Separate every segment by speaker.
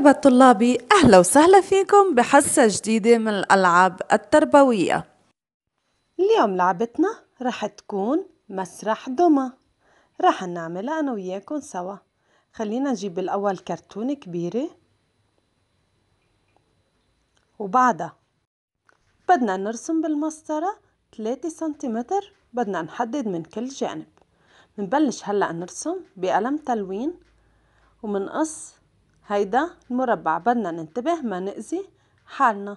Speaker 1: مرحبا طلابي أهلا وسهلا فيكم بحصة جديدة من الألعاب التربوية
Speaker 2: اليوم لعبتنا رح تكون مسرح دمى رح نعملها أنا وياكم سوا خلينا نجيب الأول كرتونة كبيرة وبعدها بدنا نرسم بالمسطرة 3 سنتيمتر بدنا نحدد من كل جانب منبلش هلأ نرسم بقلم تلوين ومنقص هيدا المربع بدنا ننتبه ما نأذي حالنا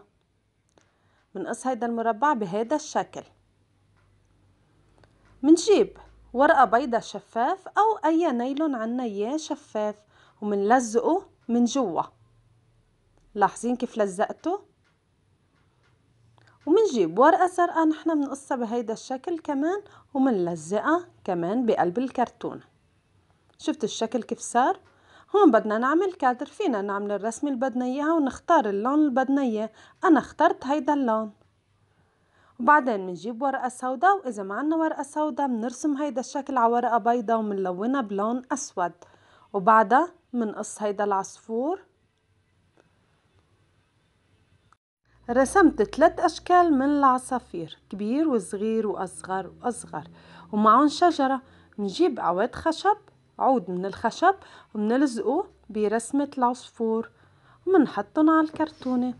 Speaker 2: بنقص هيدا المربع بهيدا الشكل منجيب ورقة بيضة شفاف أو أي نايلون عنا إياه شفاف ومنلزقه من جوا لاحظين كيف لزقته ومنجيب ورقة زرقاء نحنا بنقصها بهيدا الشكل كمان ومنلزقها كمان بقلب الكرتون شفتوا الشكل كيف صار هون بدنا نعمل كادر فينا نعمل الرسمة اللي بدنا إياها ونختار اللون اللي بدنا إياه أنا اخترت هيدا اللون وبعدين بنجيب ورقة سوداء وإذا ما عنا ورقة سوداء بنرسم هيدا الشكل على ورقة بيضاء وبنلونها بلون أسود وبعدها بنقص هيدا العصفور رسمت ثلاث أشكال من العصافير كبير وصغير وأصغر وأصغر ومعهم شجرة نجيب عواد خشب عود من الخشب ومنلزقه برسمة العصفور ومنحطهم على الكرتونة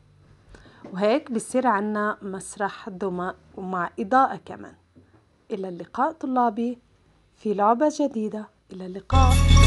Speaker 2: وهيك بصير عنا مسرح دمى ومع إضاءة كمان إلى اللقاء طلابي في لعبة جديدة إلى اللقاء